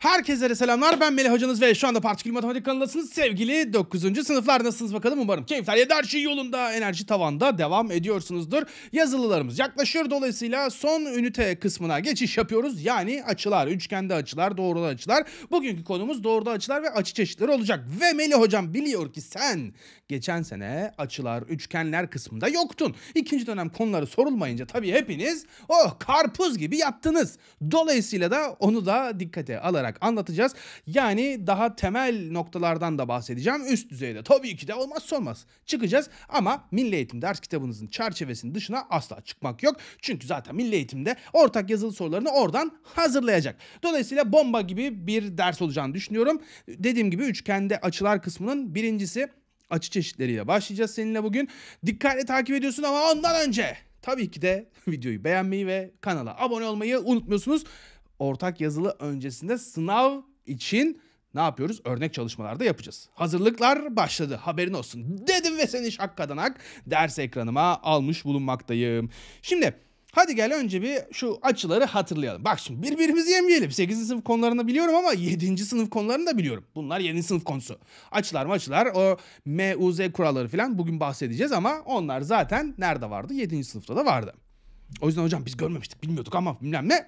Herkese selamlar ben Melih hocanız ve şu anda Partikül Matematik kanalındasınız sevgili 9. sınıflar nasılsınız bakalım umarım keyifler ya her şey yolunda enerji tavanda devam ediyorsunuzdur yazılılarımız yaklaşıyor dolayısıyla son ünite kısmına geçiş yapıyoruz yani açılar üçgende açılar doğrulu açılar bugünkü konumuz doğrulu açılar ve açı çeşitleri olacak ve Melih hocam biliyor ki sen geçen sene açılar üçgenler kısmında yoktun ikinci dönem konuları sorulmayınca tabii hepiniz oh karpuz gibi yaptınız dolayısıyla da onu da dikkate alarak olarak anlatacağız. Yani daha temel noktalardan da bahsedeceğim. Üst düzeyde tabii ki de olmazsa olmaz. Çıkacağız ama Milli Eğitim ders kitabınızın çerçevesinin dışına asla çıkmak yok. Çünkü zaten Milli Eğitim'de ortak yazılı sorularını oradan hazırlayacak. Dolayısıyla bomba gibi bir ders olacağını düşünüyorum. Dediğim gibi üçgende açılar kısmının birincisi açı çeşitleriyle başlayacağız seninle bugün. Dikkatle takip ediyorsun ama ondan önce tabii ki de videoyu beğenmeyi ve kanala abone olmayı unutmuyorsunuz ortak yazılı öncesinde sınav için ne yapıyoruz? Örnek çalışmalarda yapacağız. Hazırlıklar başladı. Haberin olsun. Dedim ve seni şakkadanak ders ekranıma almış bulunmaktayım. Şimdi Hadi gel önce bir şu açıları hatırlayalım. Bak şimdi birbirimizi yemeyelim. 8. sınıf konularını biliyorum ama 7. sınıf konularını da biliyorum. Bunlar 7. sınıf konusu. Açılar maçılar o MUZ kuralları falan bugün bahsedeceğiz ama onlar zaten nerede vardı? 7. sınıfta da vardı. O yüzden hocam biz görmemiştik bilmiyorduk ama bilmem ne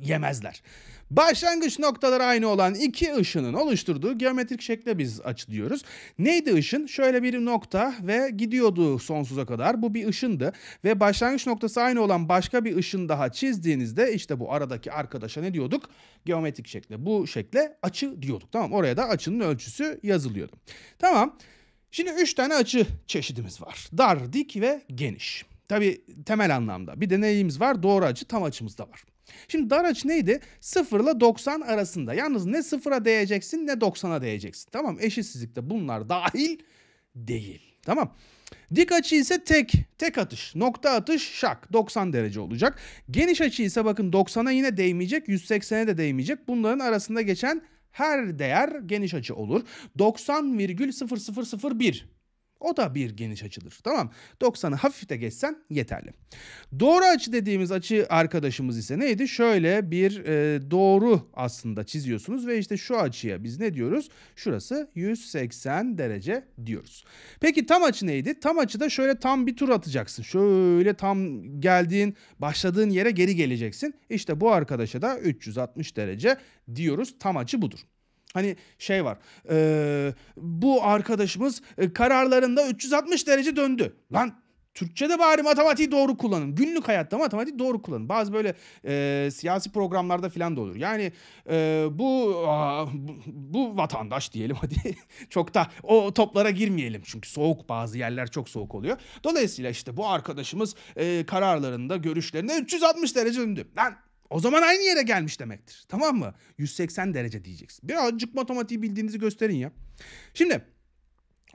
yemezler. Başlangıç noktaları aynı olan iki ışının oluşturduğu geometrik şekle biz açı diyoruz. Neydi ışın? Şöyle bir nokta ve gidiyordu sonsuza kadar. Bu bir ışındı ve başlangıç noktası aynı olan başka bir ışın daha çizdiğinizde işte bu aradaki arkadaşa ne diyorduk? Geometrik şekle. Bu şekle açı diyorduk. Tamam oraya da açının ölçüsü yazılıyordu. Tamam. Şimdi üç tane açı çeşidimiz var. Dar, dik ve geniş. Tabi temel anlamda. Bir de neyimiz var? Doğru açı tam açımızda var. Şimdi dar açı neydi? 0 ile 90 arasında. Yalnız ne 0'a değeceksin ne 90'a değeceksin. Tamam eşitsizlikte bunlar dahil değil. Tamam. Dik açı ise tek, tek atış, nokta atış, şak 90 derece olacak. Geniş açı ise bakın 90'a yine değmeyecek, 180'e de değmeyecek. Bunların arasında geçen her değer geniş açı olur. 90,0001 o da bir geniş açıdır. Tamam 90'ı hafifte geçsen yeterli. Doğru açı dediğimiz açı arkadaşımız ise neydi? Şöyle bir e, doğru aslında çiziyorsunuz ve işte şu açıya biz ne diyoruz? Şurası 180 derece diyoruz. Peki tam açı neydi? Tam açıda şöyle tam bir tur atacaksın. Şöyle tam geldiğin başladığın yere geri geleceksin. İşte bu arkadaşa da 360 derece diyoruz. Tam açı budur. Hani şey var. E, bu arkadaşımız e, kararlarında 360 derece döndü. Lan Türkçe'de bari matematiği doğru kullanın. Günlük hayatta matematiği doğru kullanın. Bazı böyle e, siyasi programlarda filan da olur. Yani e, bu, a, bu bu vatandaş diyelim hadi çok da o toplara girmeyelim. Çünkü soğuk bazı yerler çok soğuk oluyor. Dolayısıyla işte bu arkadaşımız e, kararlarında görüşlerinde 360 derece döndü. Lan o zaman aynı yere gelmiş demektir. Tamam mı? 180 derece diyeceksin. Birazcık matematiği bildiğinizi gösterin ya. Şimdi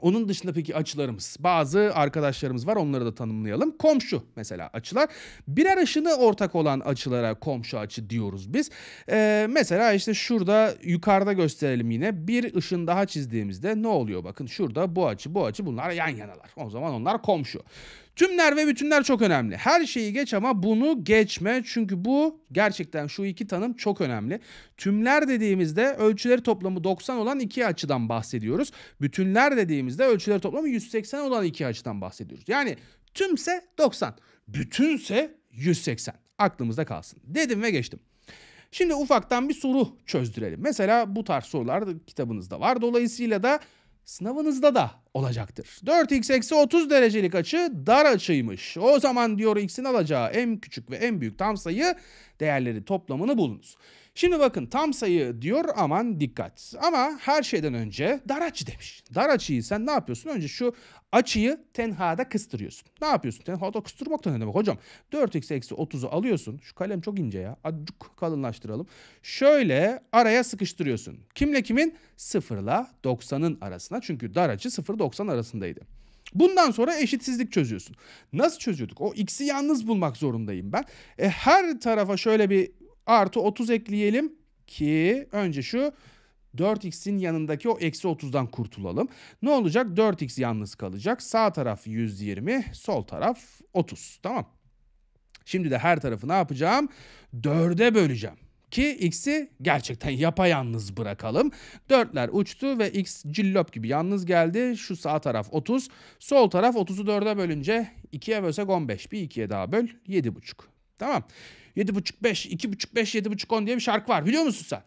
onun dışında peki açılarımız. Bazı arkadaşlarımız var onları da tanımlayalım. Komşu mesela açılar. Birer ışını ortak olan açılara komşu açı diyoruz biz. Ee, mesela işte şurada yukarıda gösterelim yine. Bir ışın daha çizdiğimizde ne oluyor? Bakın şurada bu açı bu açı bunlar yan yanalar. O zaman onlar komşu. Tümler ve bütünler çok önemli. Her şeyi geç ama bunu geçme. Çünkü bu gerçekten şu iki tanım çok önemli. Tümler dediğimizde ölçüleri toplamı 90 olan iki açıdan bahsediyoruz. Bütünler dediğimizde ölçüleri toplamı 180 olan iki açıdan bahsediyoruz. Yani tümse 90, bütünse 180. Aklımızda kalsın. Dedim ve geçtim. Şimdi ufaktan bir soru çözdürelim. Mesela bu tarz sorular kitabınızda var. Dolayısıyla da sınavınızda da olacaktır. 4x eksi 30 derecelik açı dar açıymış. O zaman diyor x'in alacağı en küçük ve en büyük tam sayı değerleri toplamını bulunuz. Şimdi bakın tam sayı diyor aman dikkat. Ama her şeyden önce dar açı demiş. Dar açıyı sen ne yapıyorsun? Önce şu açıyı tenhada kıstırıyorsun. Ne yapıyorsun? Tenhada kıstırmak da ne demek hocam? 4x eksi 30'u alıyorsun. Şu kalem çok ince ya. Acık kalınlaştıralım. Şöyle araya sıkıştırıyorsun. Kimle kimin? 0 ile 90'ın arasına. Çünkü dar açı 0-90 arasındaydı. Bundan sonra eşitsizlik çözüyorsun. Nasıl çözüyorduk? O x'i yalnız bulmak zorundayım ben. E, her tarafa şöyle bir Artı 30 ekleyelim ki önce şu 4x'in yanındaki o eksi 30'dan kurtulalım. Ne olacak? 4x yalnız kalacak. Sağ taraf 120, sol taraf 30. Tamam. Şimdi de her tarafı ne yapacağım? 4'e böleceğim. Ki x'i gerçekten yapayalnız bırakalım. 4'ler uçtu ve x cillop gibi yalnız geldi. Şu sağ taraf 30. Sol taraf 30'u 4'e bölünce 2'ye bölsek 15. Bir 2'ye daha böl 7,5. Tamam. 7.5-5, 2.5-5, 7.5-10 diye bir şarkı var biliyor musun sen?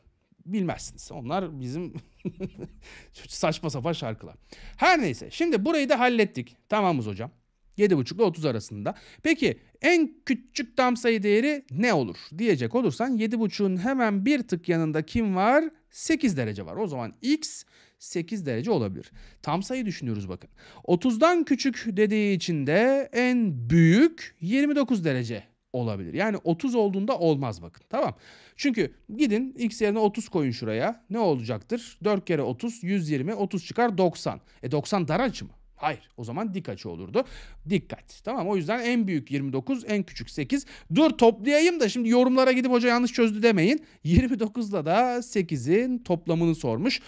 Bilmezsiniz. Onlar bizim saçma sapan şarkılar. Her neyse şimdi burayı da hallettik. Tamamız hocam. 7.5 ile 30 arasında. Peki en küçük tam sayı değeri ne olur diyecek olursan 7.5'un hemen bir tık yanında kim var? 8 derece var. O zaman x 8 derece olabilir. Tam sayı düşünüyoruz bakın. 30'dan küçük dediği için de en büyük 29 derece olabilir. Yani 30 olduğunda olmaz bakın. Tamam. Çünkü gidin x yerine 30 koyun şuraya. Ne olacaktır? 4 kere 30 120 30 çıkar 90. E 90 dar açı mı? Hayır. O zaman dik açı olurdu. Dikkat. Tamam o yüzden en büyük 29 en küçük 8. Dur toplayayım da şimdi yorumlara gidip hoca yanlış çözdü demeyin. 29'la da 8'in toplamını sormuş.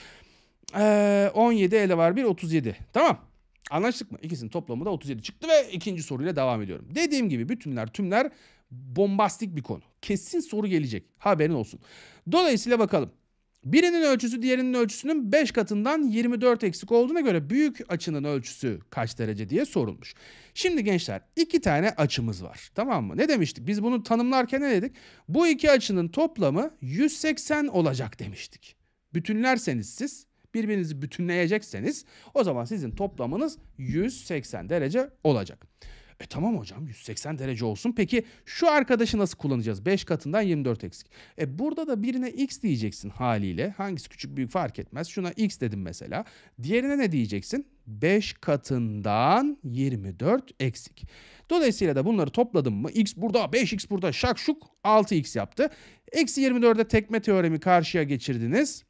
Ee, 17 ele var bir 37. Tamam. Anlaştık mı? İkisinin toplamı da 37 çıktı ve ikinci soruyla devam ediyorum. Dediğim gibi bütünler tümler bombastik bir konu. Kesin soru gelecek. Haberin olsun. Dolayısıyla bakalım. Birinin ölçüsü diğerinin ölçüsünün 5 katından 24 eksik olduğuna göre büyük açının ölçüsü kaç derece diye sorulmuş. Şimdi gençler iki tane açımız var tamam mı? Ne demiştik? Biz bunu tanımlarken ne dedik? Bu iki açının toplamı 180 olacak demiştik. Bütünlerseniz siz birbirinizi bütünleyecekseniz o zaman sizin toplamınız 180 derece olacak. E tamam hocam 180 derece olsun. Peki şu arkadaşı nasıl kullanacağız? 5 katından 24 eksik. E burada da birine x diyeceksin haliyle. Hangisi küçük büyük fark etmez. Şuna x dedim mesela. Diğerine ne diyeceksin? 5 katından 24 eksik. Dolayısıyla da bunları topladım mı x burada 5x burada şak şuk 6x yaptı. Eksi 24'e tekme teoremi karşıya geçirdiniz.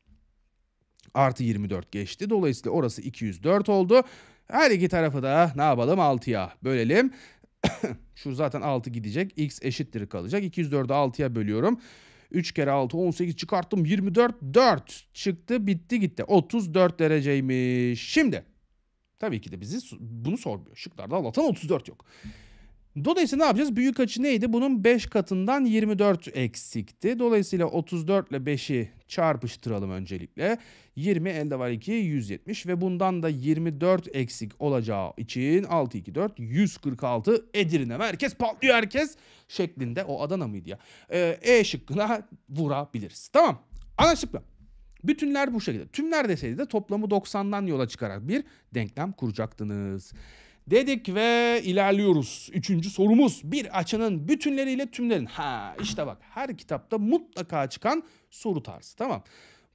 Artı 24 geçti. Dolayısıyla orası 204 oldu. Her iki tarafı da ne yapalım 6'ya bölelim. Şu zaten 6 gidecek. X eşittir kalacak. 204'ü 6'ya bölüyorum. 3 kere 6 18 çıkarttım 24 4 çıktı bitti gitti 34 dereceymiş. Şimdi tabii ki de bizi bunu sormuyor. Şıklarda Allah'tan 34 yok. Dolayısıyla ne yapacağız? Büyük açı neydi? Bunun 5 katından 24 eksikti. Dolayısıyla 34 ile 5'i çarpıştıralım öncelikle. 20 elde var 2 170 ve bundan da 24 eksik olacağı için 6 2 4 146 Edirne Herkes patlıyor herkes şeklinde o Adana mıydı ya? Ee, e şıkkına vurabiliriz. Tamam Anlaşıldı mı? Bütünler bu şekilde. Tümler deseydi de toplamı 90'dan yola çıkarak bir denklem kuracaktınız. Dedik ve ilerliyoruz. Üçüncü sorumuz. Bir açının bütünleriyle tümlerin. Ha işte bak her kitapta mutlaka çıkan soru tarzı tamam.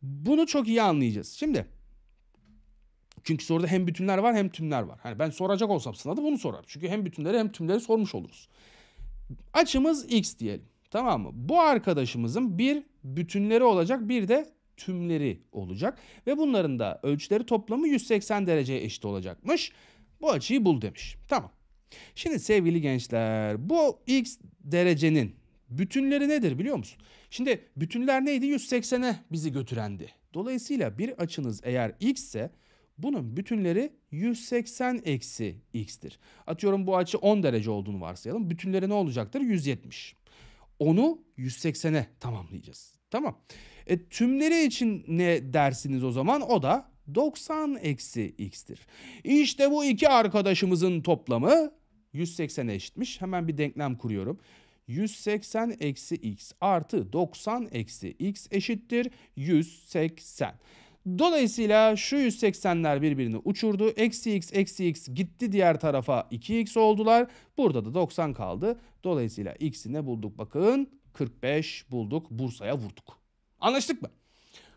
Bunu çok iyi anlayacağız. Şimdi çünkü soruda hem bütünler var hem tümler var. Hani ben soracak olsam sınavda bunu sorarım. Çünkü hem bütünleri hem tümleri sormuş oluruz. Açımız x diyelim. Tamam mı? Bu arkadaşımızın bir bütünleri olacak bir de tümleri olacak. Ve bunların da ölçüleri toplamı 180 dereceye eşit olacakmış. Bu açıyı bul demiş. Tamam. Şimdi sevgili gençler bu x derecenin bütünleri nedir biliyor musun? Şimdi bütünler neydi? 180'e bizi götürendi. Dolayısıyla bir açınız eğer x ise bunun bütünleri 180 eksi x'tir. Atıyorum bu açı 10 derece olduğunu varsayalım. Bütünleri ne olacaktır? 170. Onu 180'e tamamlayacağız. Tamam. E, tümleri için ne dersiniz o zaman? O da 90 eksi x'tir. İşte bu iki arkadaşımızın toplamı 180'e eşitmiş. Hemen bir denklem kuruyorum. 180 eksi x artı 90 eksi x eşittir 180. Dolayısıyla şu 180'ler birbirini uçurdu. Eksi x eksi x gitti diğer tarafa 2x oldular. Burada da 90 kaldı. Dolayısıyla x'i ne bulduk bakın 45 bulduk Bursa'ya vurduk. Anlaştık mı?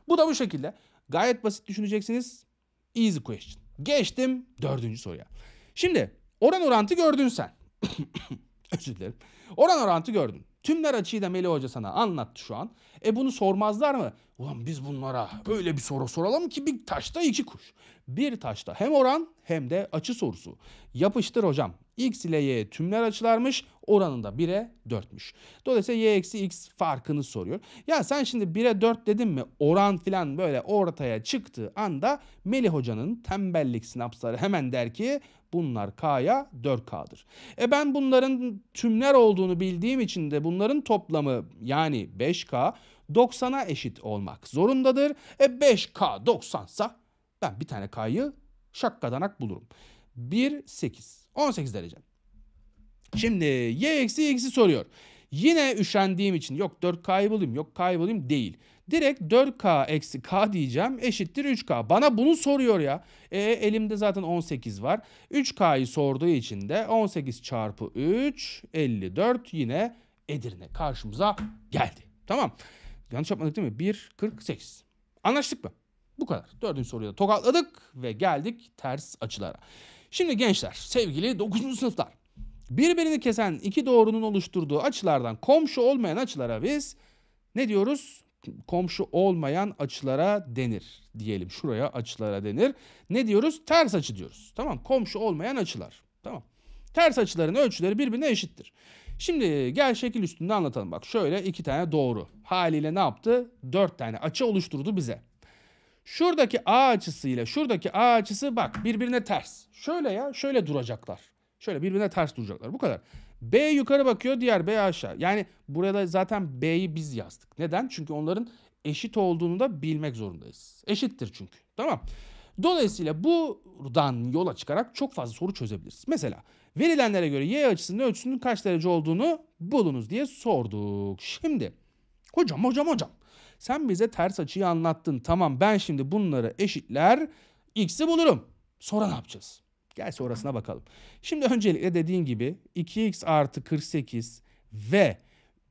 Bu da bu şekilde. Gayet basit düşüneceksiniz. Easy question. Geçtim dördüncü soruya. Şimdi oran orantı gördün sen. Özür dilerim. Oran orantı gördün. Tümler da Melih Hoca sana anlattı şu an. E bunu sormazlar mı? Ulan biz bunlara böyle bir soru soralım ki bir taşta iki kuş. Bir taşta hem oran hem de açı sorusu. Yapıştır hocam x ile y tümler açılarmış. Oranında 1'e 4'müş. Dolayısıyla y eksi x farkını soruyor. Ya sen şimdi 1'e 4 dedin mi oran filan böyle ortaya çıktığı anda Melih Hoca'nın tembellik sinapsları hemen der ki bunlar k'ya 4k'dır. E ben bunların tümler olduğunu bildiğim için de bunların toplamı yani 5k 90'a eşit olmak zorundadır. E 5k 90'sa ben bir tane k'yı şakkadanak bulurum. 1 8 18 derece. Şimdi y eksi x'i soruyor. Yine üşendiğim için yok 4k'yı bulayım yok k'yı bulayım değil. Direkt 4k eksi k diyeceğim eşittir 3k. Bana bunu soruyor ya. E, elimde zaten 18 var. 3k'yı sorduğu için de 18 çarpı 3 54 yine Edirne karşımıza geldi. Tamam. Yanlış yapmadık değil mi? 1 48. Anlaştık mı? Bu kadar. Dördüncü soruyu da tokatladık ve geldik ters açılara. Şimdi gençler, sevgili 9. sınıflar. Birbirini kesen iki doğrunun oluşturduğu açılardan komşu olmayan açılara biz ne diyoruz? Komşu olmayan açılara denir diyelim. Şuraya açılara denir. Ne diyoruz? Ters açı diyoruz. Tamam, komşu olmayan açılar. Tamam. Ters açıların ölçüleri birbirine eşittir. Şimdi gel şekil üstünde anlatalım. Bak şöyle iki tane doğru. Haliyle ne yaptı? Dört tane açı oluşturdu bize. Şuradaki A açısıyla şuradaki A açısı bak birbirine ters. Şöyle ya şöyle duracaklar. Şöyle birbirine ters duracaklar. Bu kadar. B yukarı bakıyor diğer B aşağı. Yani burada zaten B'yi biz yazdık. Neden? Çünkü onların eşit olduğunu da bilmek zorundayız. Eşittir çünkü. Tamam. Dolayısıyla buradan yola çıkarak çok fazla soru çözebiliriz. Mesela verilenlere göre y açısının ölçüsünün kaç derece olduğunu bulunuz diye sorduk. Şimdi hocam hocam hocam sen bize ters açıyı anlattın. Tamam ben şimdi bunları eşitler x'i bulurum. Sonra ne yapacağız? Gel sonrasına bakalım. Şimdi öncelikle dediğin gibi 2x artı 48 ve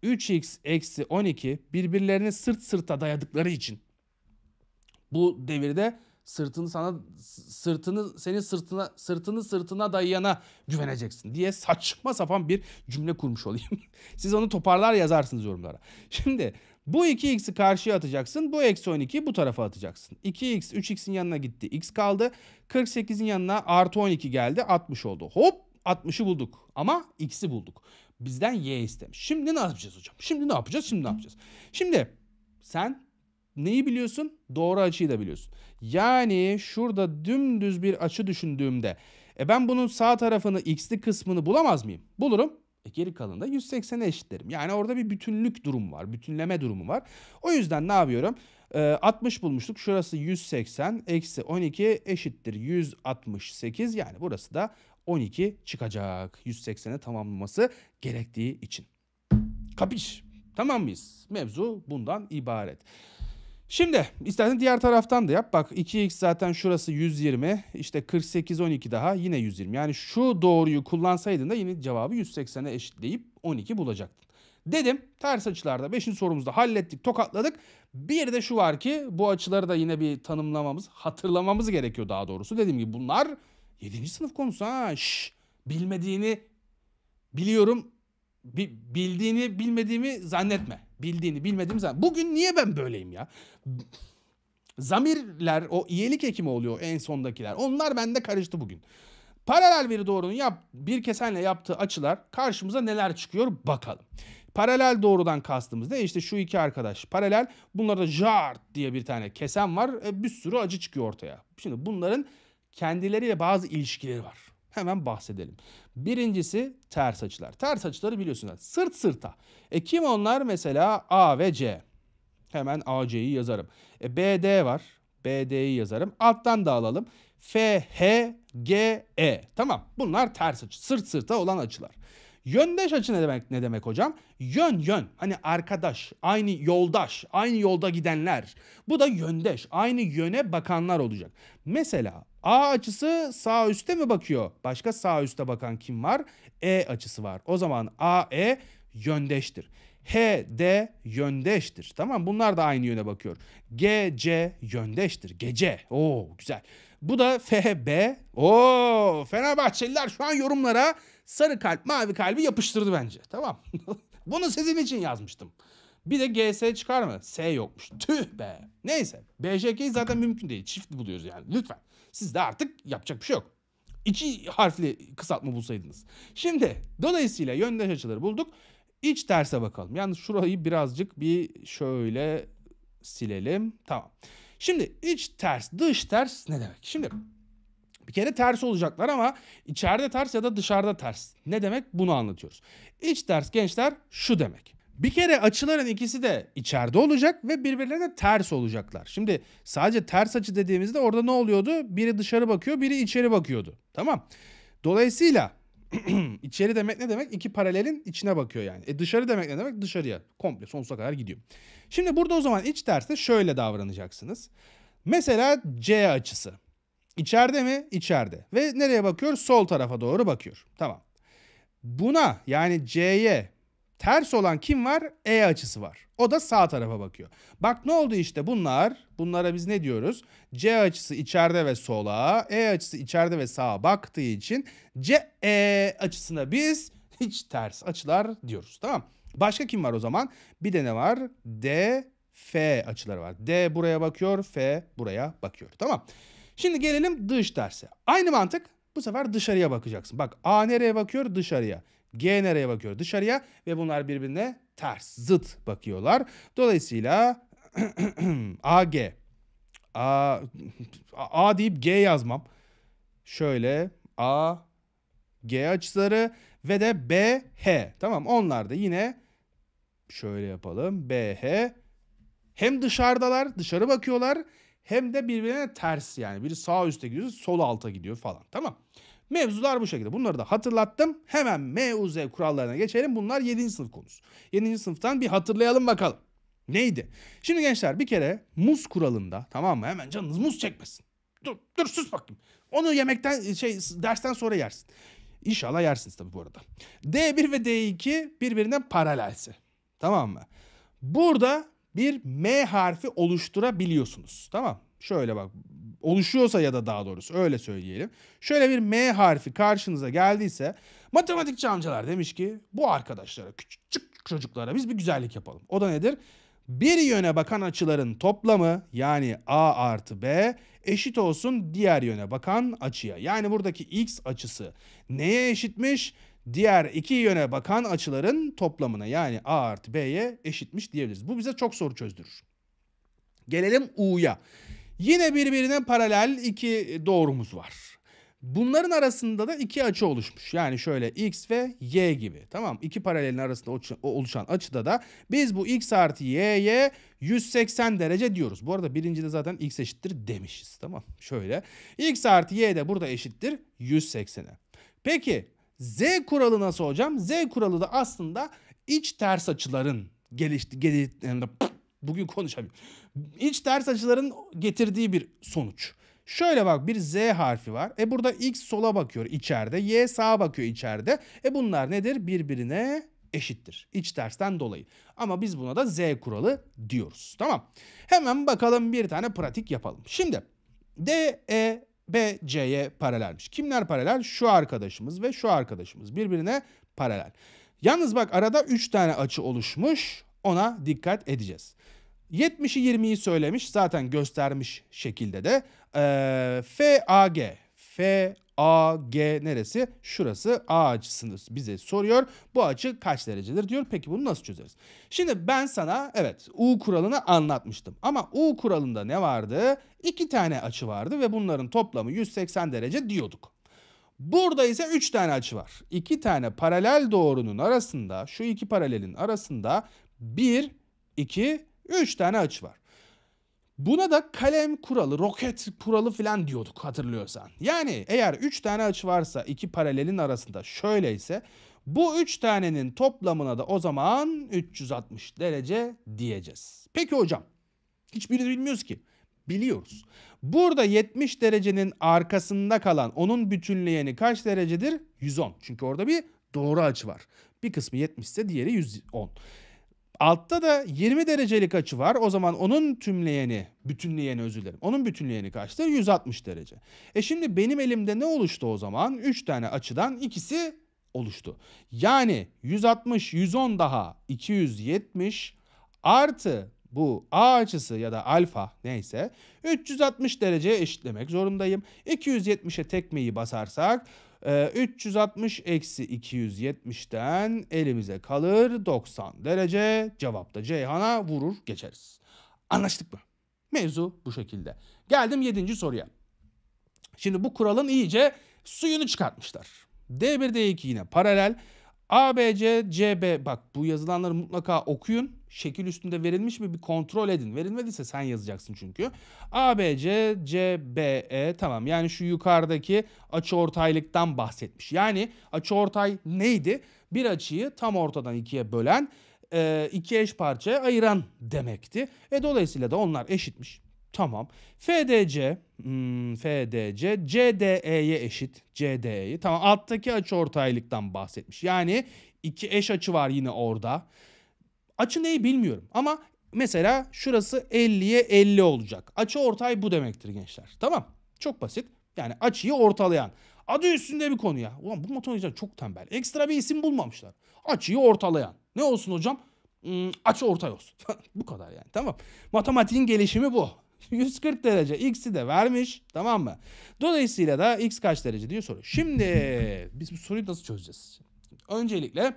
3x eksi 12 birbirlerini sırt sırta dayadıkları için bu devirde sırtını sana sırtını senin sırtına sırtını sırtına dayayana güveneceksin diye saçma sapan bir cümle kurmuş olayım. Siz onu toparlar yazarsınız yorumlara. Şimdi bu 2x'i karşıya atacaksın. Bu eksi 12'yi bu tarafa atacaksın. 2x 3x'in yanına gitti. x kaldı. 48'in yanına artı 12 geldi. 60 oldu. Hop 60'ı bulduk. Ama x'i bulduk. Bizden y istemiş. Şimdi ne yapacağız hocam? Şimdi ne yapacağız? Şimdi ne yapacağız? Şimdi sen neyi biliyorsun? Doğru açıyı da biliyorsun. Yani şurada dümdüz bir açı düşündüğümde e ben bunun sağ tarafını x'li kısmını bulamaz mıyım? Bulurum. E geri kalanı da 180'e eşitlerim. Yani orada bir bütünlük durumu var. Bütünleme durumu var. O yüzden ne yapıyorum? E, 60 bulmuştuk. Şurası 180 eksi 12 eşittir 168. Yani burası da 12 çıkacak. 180'e tamamlaması gerektiği için. kapış Tamam mıyız? Mevzu bundan ibaret. Şimdi istersen diğer taraftan da yap. Bak 2x zaten şurası 120. İşte 48 12 daha yine 120. Yani şu doğruyu kullansaydın da yine cevabı 180'e eşitleyip 12 bulacaktın. Dedim ters açılarda 5. sorumuzda hallettik tokatladık. Bir de şu var ki bu açıları da yine bir tanımlamamız hatırlamamız gerekiyor daha doğrusu. Dediğim gibi bunlar 7. sınıf konusu ha. Şş, bilmediğini biliyorum bildiğini bilmediğimi zannetme bildiğini bilmediğim zaman bugün niye ben böyleyim ya? Zamirler o iyilik ekimi oluyor en sondakiler. Onlar bende karıştı bugün. Paralel bir doğrunun yap, bir kesenle yaptığı açılar karşımıza neler çıkıyor bakalım. Paralel doğrudan kastımız ne? İşte şu iki arkadaş paralel. Bunlarda jart diye bir tane kesen var. E, bir sürü acı çıkıyor ortaya. Şimdi bunların kendileriyle bazı ilişkileri var. Hemen bahsedelim. Birincisi ters açılar. Ters açıları biliyorsunuz. Sırt sırta. E kim onlar? Mesela A ve C. Hemen AC'yi yazarım. E BD var. BD'yi yazarım. Alttan da alalım. F, H, G, E. Tamam. Bunlar ters açı. Sırt sırta olan açılar. Yöndeş açı ne demek ne demek hocam? Yön yön. Hani arkadaş, aynı yoldaş, aynı yolda gidenler. Bu da yöndeş. Aynı yöne bakanlar olacak. Mesela A açısı sağ üste mi bakıyor? Başka sağ üste bakan kim var? E açısı var. O zaman AE yöndeştir. HD yöndeştir. Tamam bunlar da aynı yöne bakıyor. GC yöndeştir. Gece. Oo güzel. Bu da FB. Oo Fenerbahçeliler şu an yorumlara sarı kalp mavi kalbi yapıştırdı bence. Tamam. Bunu sizin için yazmıştım. Bir de GS çıkar mı? S yokmuş. Tüh be. Neyse. BJK zaten mümkün değil. Çift buluyoruz yani. Lütfen. Siz de artık yapacak bir şey yok. İki harfli kısaltma bulsaydınız. Şimdi dolayısıyla yöndeş açıları bulduk. İç terse bakalım. Yani şurayı birazcık bir şöyle silelim. Tamam. Şimdi iç ters, dış ters ne demek? Şimdi bir kere ters olacaklar ama içeride ters ya da dışarıda ters. Ne demek? Bunu anlatıyoruz. İç ters gençler şu demek. Bir kere açıların ikisi de içeride olacak ve birbirlerine ters olacaklar. Şimdi sadece ters açı dediğimizde orada ne oluyordu? Biri dışarı bakıyor, biri içeri bakıyordu. Tamam. Dolayısıyla içeri demek ne demek? İki paralelin içine bakıyor yani. E dışarı demek ne demek? Dışarıya. Komple sonsuza kadar gidiyor. Şimdi burada o zaman iç terste şöyle davranacaksınız. Mesela C açısı. İçeride mi? İçeride. Ve nereye bakıyor? Sol tarafa doğru bakıyor. Tamam. Buna yani C'ye Ters olan kim var? E açısı var. O da sağ tarafa bakıyor. Bak ne oldu işte bunlar. Bunlara biz ne diyoruz? C açısı içeride ve sola, E açısı içeride ve sağa baktığı için C E açısına biz hiç ters açılar diyoruz. Tamam. Başka kim var o zaman? Bir de ne var? D F açıları var. D buraya bakıyor, F buraya bakıyor. Tamam. Şimdi gelelim dış derse. Aynı mantık. Bu sefer dışarıya bakacaksın. Bak A nereye bakıyor? Dışarıya. G nereye bakıyor? Dışarıya ve bunlar birbirine ters, zıt bakıyorlar. Dolayısıyla AG. A, A deyip G yazmam. Şöyle A, G açıları ve de B, H. Tamam onlar da yine şöyle yapalım. B, H. Hem dışarıdalar, dışarı bakıyorlar hem de birbirine ters yani. Biri sağ üste gidiyor, sol alta gidiyor falan. Tamam. Mevzular bu şekilde. Bunları da hatırlattım. Hemen MUZ kurallarına geçelim. Bunlar 7. sınıf konusu. 7. sınıftan bir hatırlayalım bakalım. Neydi? Şimdi gençler bir kere muz kuralında tamam mı? Hemen canınız muz çekmesin. Dur, dur sus bakayım. Onu yemekten şey dersten sonra yersin. İnşallah yersiniz tabii bu arada. D1 ve D2 birbirinden paralelse. Tamam mı? Burada bir M harfi oluşturabiliyorsunuz. Tamam. Şöyle bak oluşuyorsa ya da daha doğrusu öyle söyleyelim. Şöyle bir M harfi karşınıza geldiyse matematikçi amcalar demiş ki bu arkadaşlara küçük çocuklara biz bir güzellik yapalım. O da nedir? Bir yöne bakan açıların toplamı yani A artı B eşit olsun diğer yöne bakan açıya. Yani buradaki X açısı neye eşitmiş? diğer iki yöne bakan açıların toplamına yani A artı B'ye eşitmiş diyebiliriz. Bu bize çok soru çözdürür. Gelelim U'ya. Yine birbirine paralel iki doğrumuz var. Bunların arasında da iki açı oluşmuş. Yani şöyle x ve y gibi. Tamam iki paralelin arasında oluşan açıda da biz bu x artı y'ye 180 derece diyoruz. Bu arada birincide zaten x eşittir demişiz. Tamam şöyle. x artı y de burada eşittir 180'e. Peki z kuralı nasıl hocam? Z kuralı da aslında iç ters açıların gelişti, gelişti Bugün konuşamıyorum. İç ders açıların getirdiği bir sonuç. Şöyle bak bir Z harfi var. E burada X sola bakıyor içeride. Y sağa bakıyor içeride. E bunlar nedir? Birbirine eşittir. İç tersten dolayı. Ama biz buna da Z kuralı diyoruz. Tamam. Hemen bakalım bir tane pratik yapalım. Şimdi D, E, B, C'ye paralelmiş. Kimler paralel? Şu arkadaşımız ve şu arkadaşımız birbirine paralel. Yalnız bak arada 3 tane açı oluşmuş. Ona dikkat edeceğiz. 70'i 20'yi söylemiş zaten göstermiş şekilde de. E, ee, FAG, FAG neresi? Şurası A açısını bize soruyor. Bu açı kaç derecedir diyor. Peki bunu nasıl çözeriz? Şimdi ben sana evet U kuralını anlatmıştım. Ama U kuralında ne vardı? İki tane açı vardı ve bunların toplamı 180 derece diyorduk. Burada ise 3 tane açı var. 2 tane paralel doğrunun arasında şu iki paralelin arasında 1, 2, Üç tane açı var. Buna da kalem kuralı, roket kuralı falan diyorduk hatırlıyorsan. Yani eğer 3 tane açı varsa iki paralelin arasında şöyleyse bu 3 tanenin toplamına da o zaman 360 derece diyeceğiz. Peki hocam hiçbirini bilmiyoruz ki. Biliyoruz. Burada 70 derecenin arkasında kalan onun bütünleyeni kaç derecedir? 110. Çünkü orada bir doğru açı var. Bir kısmı 70 ise diğeri 110. Altta da 20 derecelik açı var. O zaman onun tümleyeni, bütünleyeni özür dilerim. Onun bütünleyeni kaçtır? 160 derece. E şimdi benim elimde ne oluştu o zaman? 3 tane açıdan ikisi oluştu. Yani 160, 110 daha 270 artı bu A açısı ya da alfa neyse 360 dereceye eşitlemek zorundayım. 270'e tekmeyi basarsak 360 ee, eksi 270'ten elimize kalır 90 derece. cevapta da Ceyhan'a vurur geçeriz. Anlaştık mı? Mevzu bu şekilde. Geldim 7. soruya. Şimdi bu kuralın iyice suyunu çıkartmışlar. D1, D2 yine paralel. A, B, C, C, B. Bak bu yazılanları mutlaka okuyun. Şekil üstünde verilmiş mi bir kontrol edin. Verilmediyse sen yazacaksın çünkü. A, B, C, C, B, E. Tamam yani şu yukarıdaki açı ortaylıktan bahsetmiş. Yani açı ortay neydi? Bir açıyı tam ortadan ikiye bölen, e, iki eş parçaya ayıran demekti. E dolayısıyla da onlar eşitmiş. Tamam. FDC hmm, FDC CDE'ye eşit. CDE'yi. Tamam. Alttaki açı ortaylıktan bahsetmiş. Yani iki eş açı var yine orada. Açı neyi bilmiyorum ama mesela şurası 50'ye 50 olacak. Açı ortay bu demektir gençler. Tamam. Çok basit. Yani açıyı ortalayan. Adı üstünde bir konu ya. Ulan bu motorcular çok tembel. Ekstra bir isim bulmamışlar. Açıyı ortalayan. Ne olsun hocam? Hmm, açı ortay olsun. bu kadar yani. Tamam. Matematiğin gelişimi bu. 140 derece x'i de vermiş tamam mı? Dolayısıyla da x kaç derece diye soru. Şimdi biz bu soruyu nasıl çözeceğiz? Öncelikle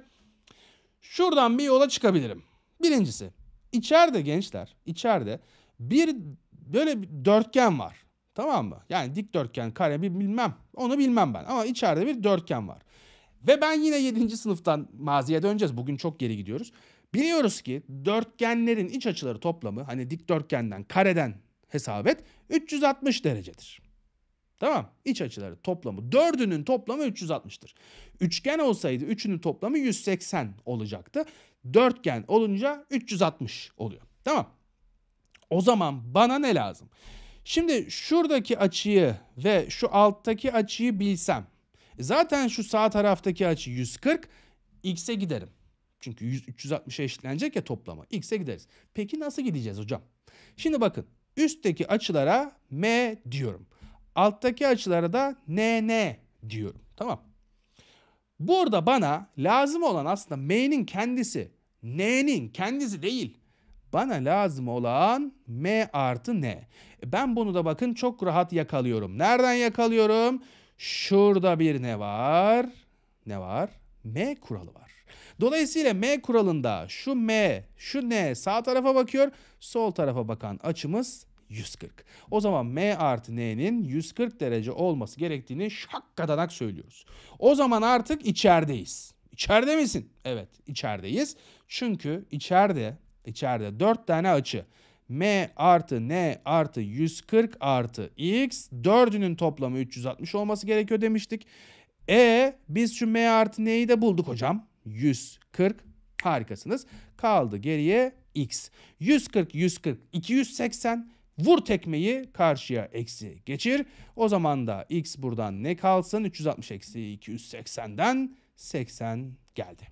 şuradan bir yola çıkabilirim. Birincisi içeride gençler içeride bir böyle bir dörtgen var. Tamam mı? Yani dikdörtgen kare bir bilmem. Onu bilmem ben ama içeride bir dörtgen var. Ve ben yine 7. sınıftan maziye döneceğiz. Bugün çok geri gidiyoruz. Biliyoruz ki dörtgenlerin iç açıları toplamı hani dikdörtgenden, kareden hesap et 360 derecedir. Tamam iç açıları toplamı dördünün toplamı 360'tır. Üçgen olsaydı üçünün toplamı 180 olacaktı. Dörtgen olunca 360 oluyor. Tamam. O zaman bana ne lazım? Şimdi şuradaki açıyı ve şu alttaki açıyı bilsem. E zaten şu sağ taraftaki açı 140. X'e giderim. Çünkü 360'a eşitlenecek ya toplama. X'e gideriz. Peki nasıl gideceğiz hocam? Şimdi bakın Üstteki açılara M diyorum. Alttaki açılara da NN diyorum. Tamam. Burada bana lazım olan aslında M'nin kendisi. N'nin kendisi değil. Bana lazım olan M artı N. E, ben bunu da bakın çok rahat yakalıyorum. Nereden yakalıyorum? Şurada bir ne var? Ne var? M kuralı var. Dolayısıyla M kuralında şu M, şu N sağ tarafa bakıyor. Sol tarafa bakan açımız 140. O zaman M artı N'nin 140 derece olması gerektiğini şakkadanak söylüyoruz. O zaman artık içerideyiz. İçeride misin? Evet içerideyiz. Çünkü içeride, içeride 4 tane açı. M artı N artı 140 artı X dördünün toplamı 360 olması gerekiyor demiştik. E biz şu M artı N'yi de bulduk hocam. 140 harikasınız. Kaldı geriye X. 140, 140, 280, Vur tekmeyi karşıya eksi geçir. O zaman da x buradan ne kalsın? 360 eksi 280'den 80 geldi.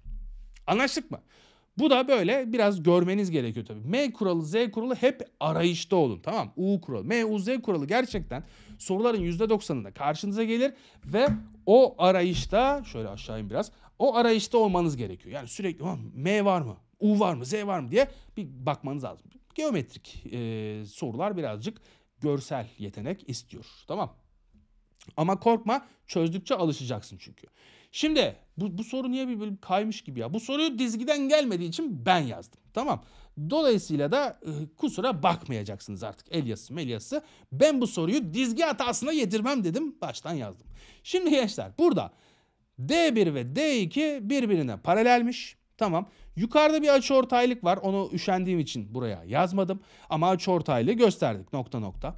Anlaştık mı? Bu da böyle biraz görmeniz gerekiyor tabii. M kuralı, Z kuralı hep arayışta olun tamam U kuralı, M, U, Z kuralı gerçekten soruların %90'ında karşınıza gelir ve o arayışta şöyle aşağı in biraz. O arayışta olmanız gerekiyor. Yani sürekli M var mı? U var mı? Z var mı diye bir bakmanız lazım geometrik e, sorular birazcık görsel yetenek istiyor. Tamam. Ama korkma çözdükçe alışacaksın çünkü. Şimdi bu, bu soru niye bir böyle kaymış gibi ya? Bu soruyu dizgiden gelmediği için ben yazdım. Tamam. Dolayısıyla da e, kusura bakmayacaksınız artık elyası, Melias'ı. Ben bu soruyu dizgi hatasına yedirmem dedim. Baştan yazdım. Şimdi gençler burada D1 ve D2 birbirine paralelmiş. Tamam. Yukarıda bir açı ortaylık var. Onu üşendiğim için buraya yazmadım. Ama açı ortaylığı gösterdik nokta nokta.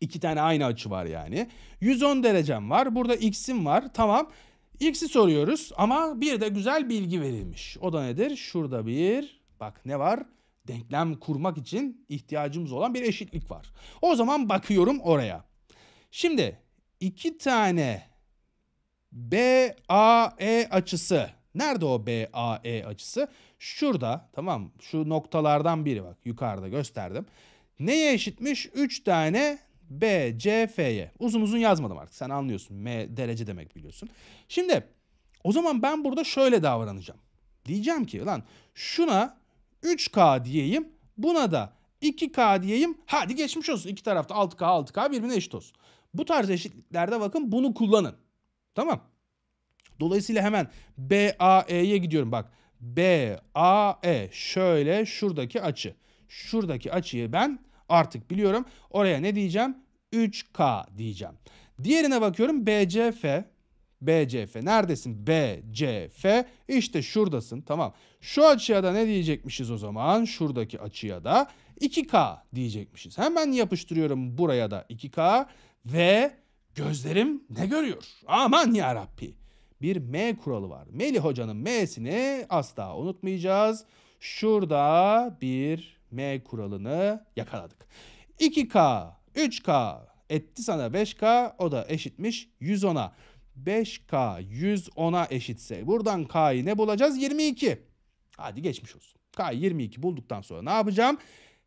İki tane aynı açı var yani. 110 derecem var. Burada x'im var. Tamam. X'i soruyoruz ama bir de güzel bilgi verilmiş. O da nedir? Şurada bir bak ne var? Denklem kurmak için ihtiyacımız olan bir eşitlik var. O zaman bakıyorum oraya. Şimdi iki tane BAE açısı Nerede o BAE açısı? Şurada tamam şu noktalardan biri bak yukarıda gösterdim. Neye eşitmiş? 3 tane B, Uzun uzun yazmadım artık sen anlıyorsun. M derece demek biliyorsun. Şimdi o zaman ben burada şöyle davranacağım. Diyeceğim ki lan şuna 3K diyeyim buna da 2K diyeyim. Hadi geçmiş olsun iki tarafta 6K 6K birbirine eşit olsun. Bu tarz eşitliklerde bakın bunu kullanın. Tamam. Dolayısıyla hemen BAE'ye gidiyorum. Bak BAE şöyle şuradaki açı. Şuradaki açıyı ben artık biliyorum. Oraya ne diyeceğim? 3K diyeceğim. Diğerine bakıyorum BCF. BCF neredesin? BCF işte şuradasın tamam. Şu açıya da ne diyecekmişiz o zaman? Şuradaki açıya da 2K diyecekmişiz. Hemen yapıştırıyorum buraya da 2K ve gözlerim ne görüyor? Aman ya Rabbi bir M kuralı var. Melih Hoca'nın M'sini asla unutmayacağız. Şurada bir M kuralını yakaladık. 2K, 3K etti sana 5K o da eşitmiş 110'a. 5K 110'a eşitse buradan K'yı ne bulacağız? 22. Hadi geçmiş olsun. K 22 bulduktan sonra ne yapacağım?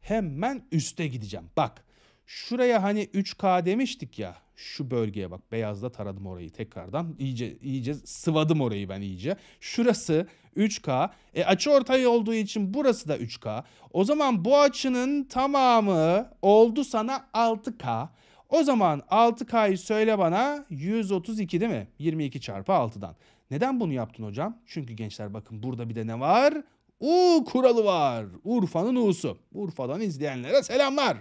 Hemen üste gideceğim. Bak şuraya hani 3K demiştik ya şu bölgeye bak beyazda taradım orayı tekrardan. iyice iyice sıvadım orayı ben iyice. Şurası 3K. E açı ortayı olduğu için burası da 3K. O zaman bu açının tamamı oldu sana 6K. O zaman 6K'yı söyle bana 132 değil mi? 22 çarpı 6'dan. Neden bunu yaptın hocam? Çünkü gençler bakın burada bir de ne var? U kuralı var. Urfa'nın U'su. Urfa'dan izleyenlere selamlar.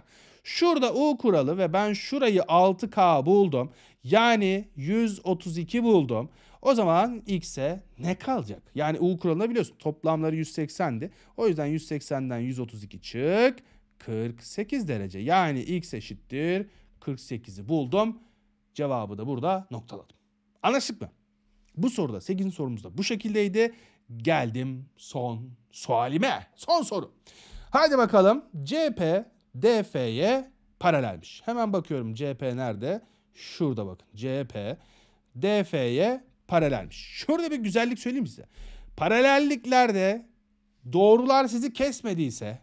Şurada U kuralı ve ben şurayı 6K buldum. Yani 132 buldum. O zaman x'e ne kalacak? Yani U kuralını biliyorsun toplamları 180'di. O yüzden 180'den 132 çık. 48 derece. Yani x eşittir 48'i buldum. Cevabı da burada noktaladım. Anlaştık mı? Bu soruda 8. sorumuzda bu şekildeydi. Geldim son sualime. Son soru. hadi bakalım. CP DF'ye paralelmiş. Hemen bakıyorum CP nerede? Şurada bakın. CP DF'ye paralelmiş. Şurada bir güzellik söyleyeyim size. Paralelliklerde doğrular sizi kesmediyse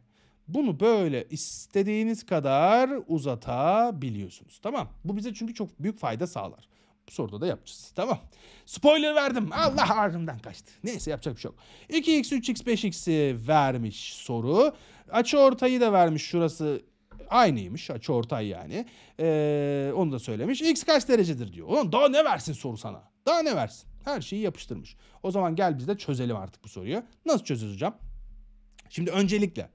bunu böyle istediğiniz kadar uzatabiliyorsunuz. Tamam. Bu bize çünkü çok büyük fayda sağlar. Bu soruda da yapacağız. Tamam. Spoiler verdim. Allah ağrımdan kaçtı. Neyse yapacak bir şey yok. 2x, 3x, 5x'i vermiş soru. Açı ortayı da vermiş şurası aynıymış açı ortay yani. Ee, onu da söylemiş. X kaç derecedir diyor. Ulan daha ne versin soru sana? Daha ne versin? Her şeyi yapıştırmış. O zaman gel biz de çözelim artık bu soruyu. Nasıl çözeceğiz hocam? Şimdi öncelikle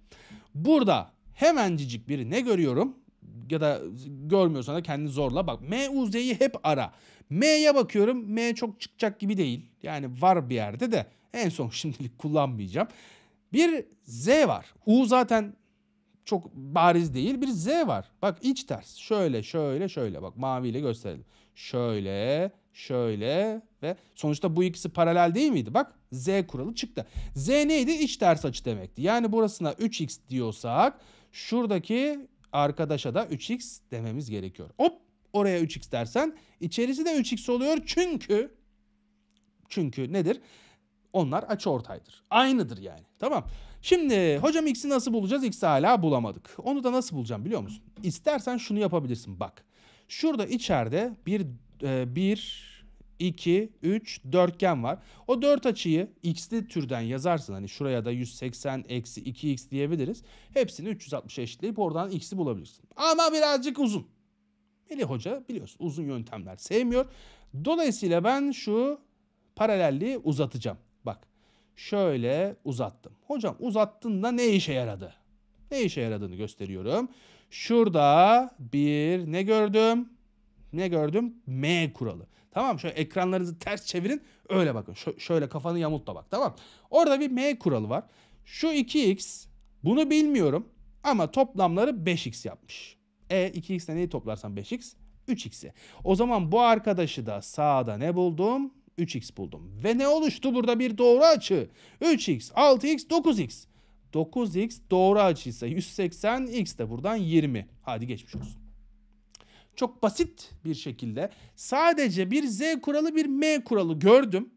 burada hemencicik biri ne görüyorum? Ya da görmüyorsan da kendini zorla. Bak M, hep ara. M'ye bakıyorum. M çok çıkacak gibi değil. Yani var bir yerde de en son şimdilik kullanmayacağım. Bir Z var. U zaten çok bariz değil. Bir Z var. Bak iç ters. Şöyle şöyle şöyle. Bak maviyle gösterelim. Şöyle şöyle ve sonuçta bu ikisi paralel değil miydi? Bak Z kuralı çıktı. Z neydi? İç ters açı demekti. Yani burasına 3x diyorsak şuradaki arkadaşa da 3x dememiz gerekiyor. Hop oraya 3x dersen içerisi de 3x oluyor çünkü çünkü nedir? Onlar açı ortaydır. Aynıdır yani. Tamam. Şimdi hocam x'i nasıl bulacağız? X'i hala bulamadık. Onu da nasıl bulacağım biliyor musun? İstersen şunu yapabilirsin bak. Şurada içeride bir, e, bir iki üç dörtgen var. O dört açıyı x'li türden yazarsın. Hani şuraya da 180 eksi 2x diyebiliriz. Hepsini 360 eşitleyip oradan x'i bulabilirsin. Ama birazcık uzun. Melih Hoca biliyorsun uzun yöntemler sevmiyor. Dolayısıyla ben şu paralelliği uzatacağım şöyle uzattım. Hocam uzattın da ne işe yaradı? Ne işe yaradığını gösteriyorum. Şurada bir ne gördüm? Ne gördüm? M kuralı. Tamam şöyle ekranlarınızı ters çevirin öyle bakın. Ş- şöyle kafanı yamutla bak tamam. Orada bir M kuralı var. Şu 2x bunu bilmiyorum ama toplamları 5x yapmış. E 2x'le neyi toplarsam 5x? 3x'i. O zaman bu arkadaşı da sağda ne buldum? 3x buldum. Ve ne oluştu burada bir doğru açı? 3x, 6x, 9x. 9x doğru açıysa 180, x de buradan 20. Hadi geçmiş olsun. Çok basit bir şekilde sadece bir z kuralı bir m kuralı gördüm.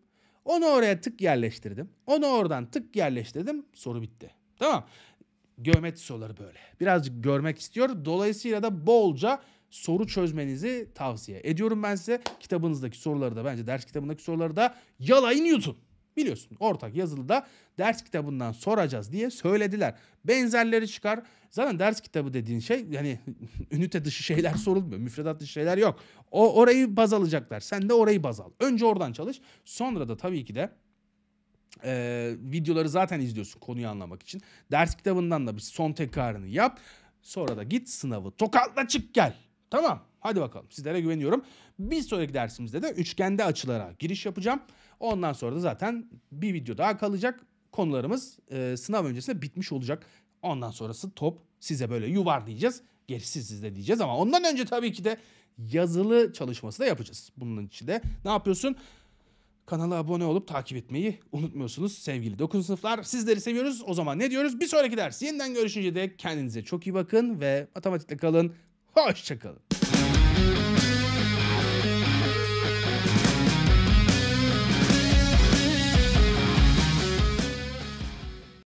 Onu oraya tık yerleştirdim. Onu oradan tık yerleştirdim. Soru bitti. Tamam. Geometri soruları böyle. Birazcık görmek istiyor. Dolayısıyla da bolca soru çözmenizi tavsiye ediyorum ben size. Kitabınızdaki soruları da bence ders kitabındaki soruları da yalayın yutun. Biliyorsun ortak yazılıda ders kitabından soracağız diye söylediler. Benzerleri çıkar. Zaten ders kitabı dediğin şey yani ünite dışı şeyler sorulmuyor. Müfredat dışı şeyler yok. O orayı baz alacaklar. Sen de orayı baz al. Önce oradan çalış. Sonra da tabii ki de e, videoları zaten izliyorsun konuyu anlamak için. Ders kitabından da bir son tekrarını yap. Sonra da git sınavı tokatla çık gel. Tamam hadi bakalım sizlere güveniyorum. Bir sonraki dersimizde de üçgende açılara giriş yapacağım. Ondan sonra da zaten bir video daha kalacak. Konularımız e, sınav öncesinde bitmiş olacak. Ondan sonrası top size böyle yuvarlayacağız. Gerisi sizde diyeceğiz ama ondan önce tabii ki de yazılı çalışması da yapacağız. Bunun için de ne yapıyorsun? Kanala abone olup takip etmeyi unutmuyorsunuz sevgili 9. sınıflar. Sizleri seviyoruz. O zaman ne diyoruz? Bir sonraki ders yeniden görüşünce de kendinize çok iyi bakın ve matematikle kalın. Hoşçakalın.